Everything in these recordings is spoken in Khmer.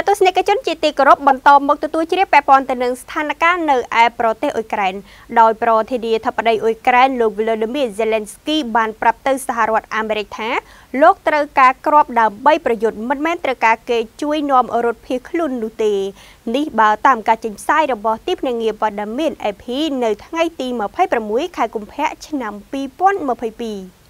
ចាទស្សនិកជនជាទីគោរពបន្តមកទទួលជ្រាបពាក់ព័ន្ធទៅនឹងស្ថានភាពនៅឯប្រទេសអ៊ុយក្រែនដោយប្រធានាធិបតីអ៊ុយក្រែនលោក Volodymyr Zelensky បានប្រាប់ទៅសហរដ្ឋអាមេរិកថាលោកត្រូវការក្របដើម្បីប្រយុទ្ធមិនមែនត្រូវការគេជួយនាំរថភៀសខ្លួននោះទេនេះបើតាមការចេញផ្សាយរបស់ទីភ្នាក់ងារព័ត៌មាន AP នៅថ្ងៃទី26ខែកុម្ភៈឆ្នាំ2022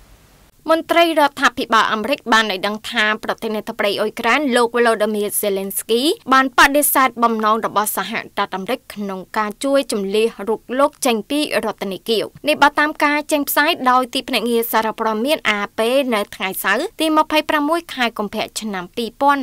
មន្ត្រីរដ្ឋាភិបាលអាមេរិកបានឲ្យដឹងថាប្រធានាធិបតីអ៊ុយក្រែនលោក Volodymyr Zelensky បានបដិសេធបំណងរបស់សហរដ្ឋអាមេរិកក្នុងការជួយជំលះរុកលោកចេញពីរដ្ឋាភិបាលនេះបើតាមការចេញផ្សាយដោយទីភ្នាក់ងារសារព័ត៌មាន AP នៅថ្ងៃសៅរ៍ទី26ខែកុម្ភៈឆ្នាំ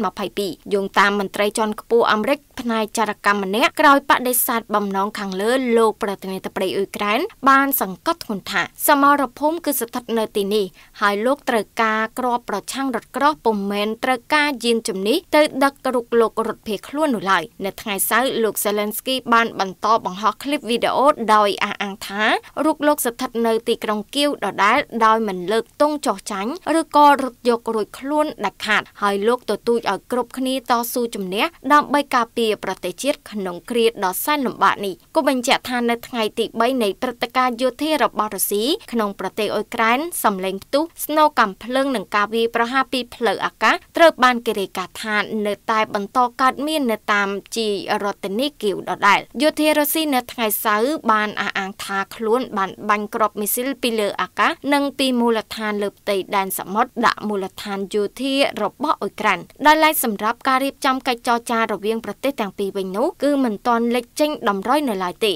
2022យោងតាមមន្ត្រីជាន់ខ្ពស់អាមេរិកផ្នែកចារកម្មម្នាក់ក្រោយបដិសេធបំណងខាងលើលោកប្រធានាធិបតីអ៊ុយក្រែនបានសង្កត់ធ្ងន់ថាសមរភូមិគឺស្ថិតនៅទីនេះហើយដោយលោកត្រូវការក្របប្រឆាំងរថក្រោះពុំមែនត្រូវការយានជំនិះទៅដឹករុកលោករថភៀសខ្លួននោះឡើយនៅថ្ងៃសៅរ៍លោក Zelensky បានបន្តបង្ហោះឃ្លីបវីដេអូដោយអះអាងថារុកលោក ស្ថិតនៅទីក្រុងគៀវដដែលដោយមិនលើកទង់ចោះចាញ់ឬក៏រត់យករួចខ្លួនដាច់ខាតហើយលោកទទូចឲ្យគ្រប់គ្នាតស៊ូជំនះដើម្បីការពារប្រទេសជាតិក្នុងគ្រាដ៏សែនលំបាកនេះគូបញ្ជាក់ថានៅថ្ងៃទី3នៃព្រឹត្តិការណ៍យោធារបស់រុស្ស៊ីក្នុងប្រទេសអ៊ុយក្រែនសម្លេងផ្ទុះស្នូកម្មភ្លើងនិងការវាយប្រហារពីផ្លូវអាកាសត្រូវបានគេរាយការណ៍ថានៅតែបន្តកើតមាននៅតាមជីរដ្ឋនីគីវដដែលយោធារុស្ស៊ីនៅថ្ងៃសៅរ៍បានអះអាងថាខ្លួនបានបាញ់គ្រាប់មីស៊ីលពីលើអាកាសនិងពីមូលដ្ឋានលើផ្ទៃដែនសមុទ្រដាក់មូលដ្ឋានយោធារបស់អ៊ុយក្រែនដែលឡែកសម្រាប់ការរៀបចំកិច្ចចរចារវាងប្រទេសទាំងពីរវិញនោះគឺមិនទាន់លេចចេញតម្រុយនៅឡើយទេ